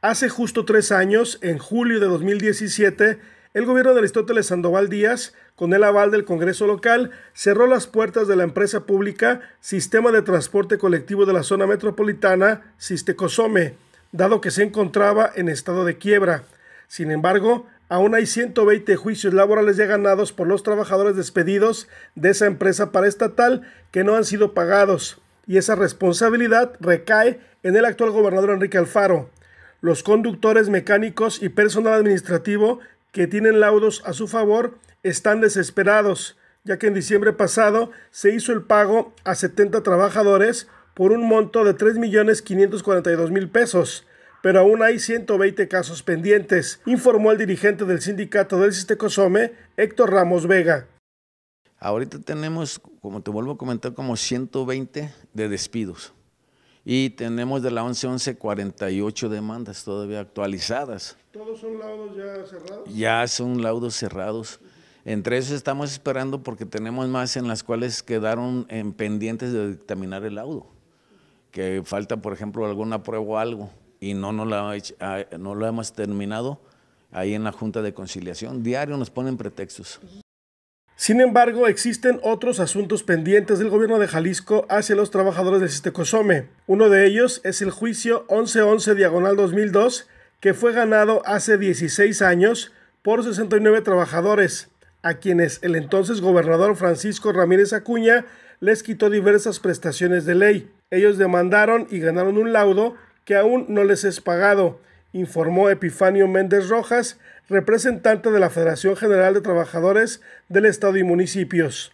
Hace justo tres años, en julio de 2017, el gobierno de Aristóteles Sandoval Díaz, con el aval del Congreso local, cerró las puertas de la empresa pública Sistema de Transporte Colectivo de la Zona Metropolitana, Sistecosome, dado que se encontraba en estado de quiebra. Sin embargo, aún hay 120 juicios laborales ya ganados por los trabajadores despedidos de esa empresa paraestatal que no han sido pagados, y esa responsabilidad recae en el actual gobernador Enrique Alfaro los conductores mecánicos y personal administrativo que tienen laudos a su favor están desesperados, ya que en diciembre pasado se hizo el pago a 70 trabajadores por un monto de 3.542.000 pesos, pero aún hay 120 casos pendientes, informó el dirigente del sindicato del Sistecosome, Héctor Ramos Vega. Ahorita tenemos, como te vuelvo a comentar, como 120 de despidos y tenemos de la 11-11 48 demandas todavía actualizadas. ¿Todos son laudos ya cerrados? Ya son laudos cerrados. Entre esos estamos esperando porque tenemos más en las cuales quedaron en pendientes de dictaminar el laudo, que falta, por ejemplo, alguna prueba o algo y no, no, ah, no lo hemos terminado ahí en la Junta de Conciliación. Diario nos ponen pretextos. Sin embargo, existen otros asuntos pendientes del gobierno de Jalisco hacia los trabajadores del Sistecosome. Uno de ellos es el juicio 1111 diagonal 2002 que fue ganado hace 16 años por 69 trabajadores, a quienes el entonces gobernador Francisco Ramírez Acuña les quitó diversas prestaciones de ley. Ellos demandaron y ganaron un laudo que aún no les es pagado, informó Epifanio Méndez Rojas, representante de la Federación General de Trabajadores del Estado y Municipios.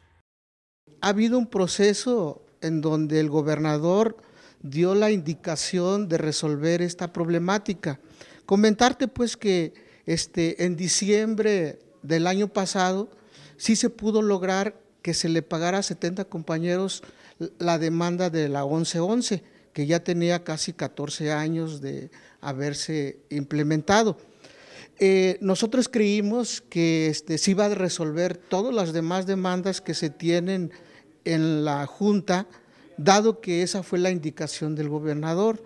Ha habido un proceso en donde el gobernador dio la indicación de resolver esta problemática. Comentarte pues que este, en diciembre del año pasado sí se pudo lograr que se le pagara a 70 compañeros la demanda de la 1111 que ya tenía casi 14 años de haberse implementado. Eh, nosotros creímos que este, se iba a resolver todas las demás demandas que se tienen en la Junta, dado que esa fue la indicación del gobernador.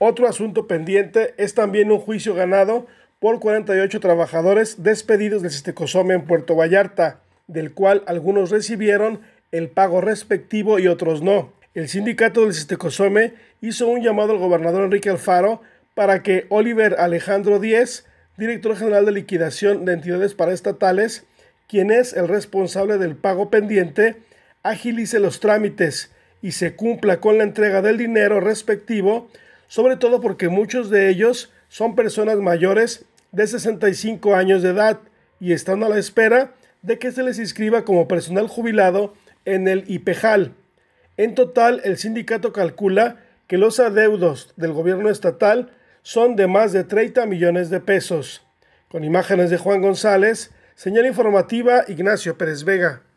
Otro asunto pendiente es también un juicio ganado por 48 trabajadores despedidos del Sistecosome en Puerto Vallarta, del cual algunos recibieron el pago respectivo y otros no. El sindicato del Sistecosome hizo un llamado al gobernador Enrique Alfaro para que Oliver Alejandro Díez, director general de liquidación de entidades paraestatales, quien es el responsable del pago pendiente, agilice los trámites y se cumpla con la entrega del dinero respectivo, sobre todo porque muchos de ellos son personas mayores de 65 años de edad y están a la espera de que se les inscriba como personal jubilado en el IPEJAL. En total, el sindicato calcula que los adeudos del gobierno estatal son de más de 30 millones de pesos. Con imágenes de Juan González, señal informativa Ignacio Pérez Vega.